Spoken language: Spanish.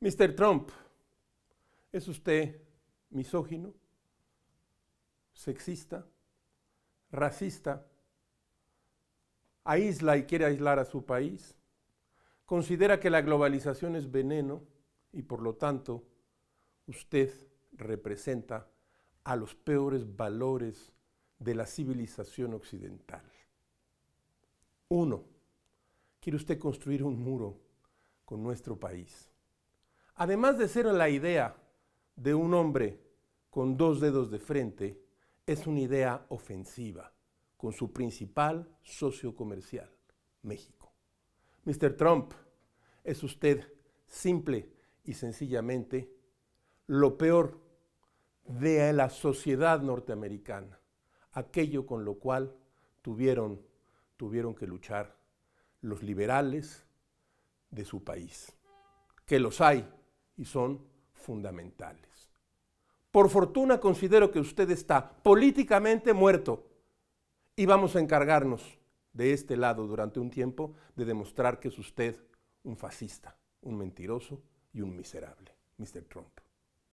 Mr. Trump, ¿es usted misógino, sexista, racista? ¿Aísla y quiere aislar a su país? ¿Considera que la globalización es veneno y por lo tanto usted representa a los peores valores de la civilización occidental? Uno, ¿quiere usted construir un muro con nuestro país? además de ser la idea de un hombre con dos dedos de frente, es una idea ofensiva con su principal socio comercial, México. Mr. Trump, es usted simple y sencillamente lo peor de la sociedad norteamericana, aquello con lo cual tuvieron, tuvieron que luchar los liberales de su país, que los hay y son fundamentales. Por fortuna considero que usted está políticamente muerto y vamos a encargarnos de este lado durante un tiempo de demostrar que es usted un fascista, un mentiroso y un miserable, Mr. Trump.